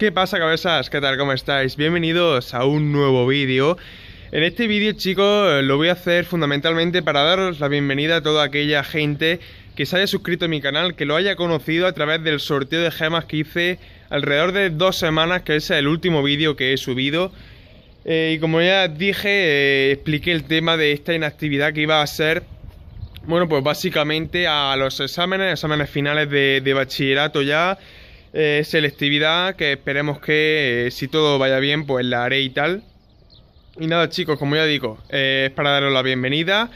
¿Qué pasa cabezas? ¿Qué tal? ¿Cómo estáis? Bienvenidos a un nuevo vídeo. En este vídeo chicos lo voy a hacer fundamentalmente para daros la bienvenida a toda aquella gente que se haya suscrito a mi canal, que lo haya conocido a través del sorteo de gemas que hice alrededor de dos semanas, que es el último vídeo que he subido. Eh, y como ya dije, eh, expliqué el tema de esta inactividad que iba a ser bueno, pues básicamente a los exámenes, exámenes finales de bachillerato ya, eh, selectividad que esperemos que eh, si todo vaya bien pues la haré y tal. Y nada chicos, como ya digo, eh, es para daros la bienvenida.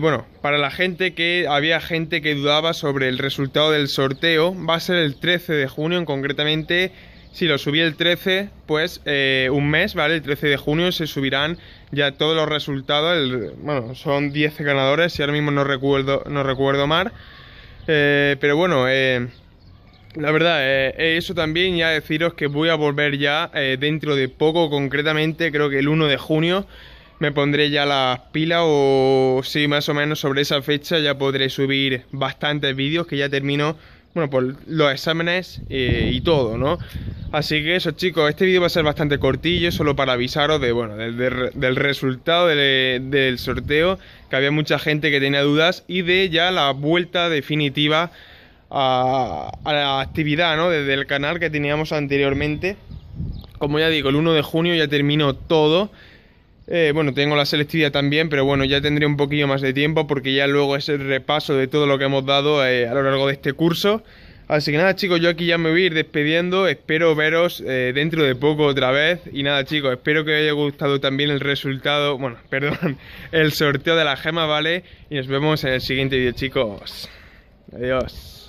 bueno, para la gente que había gente que dudaba sobre el resultado del sorteo, va a ser el 13 de junio, en concretamente si lo subí el 13, pues un mes, ¿vale? El 13 de junio se subirán ya todos los resultados. bueno, son 10 ganadores, y ahora mismo no recuerdo, no recuerdo mal. pero bueno, eh, la verdad, eh, eh, eso también ya deciros que voy a volver ya eh, dentro de poco, concretamente creo que el 1 de junio me pondré ya las pilas o si más o menos sobre esa fecha ya podré subir bastantes vídeos que ya termino, bueno, por los exámenes y todo, ¿no? Así que eso chicos, este vídeo va a ser bastante cortillo, solo para avisaros de, bueno, del, resultado del sorteo, que había mucha gente que tenía dudas y de ya la vuelta definitiva a, la actividad ¿no? desde el canal que teníamos anteriormente. Como ya digo, el 1 de junio ya terminó todo. Eh, bueno, tengo la selectividad también, pero bueno, ya tendré un poquillo más de tiempo porque ya luego es el repaso de todo lo que hemos dado eh, a lo largo de este curso. Así que nada chicos, yo aquí ya me voy a ir despidiendo, espero veros eh, dentro de poco otra vez y nada chicos, espero que os haya gustado también el resultado, bueno, perdón, el sorteo de la gema, ¿vale? Y nos vemos en el siguiente vídeo chicos. Adiós.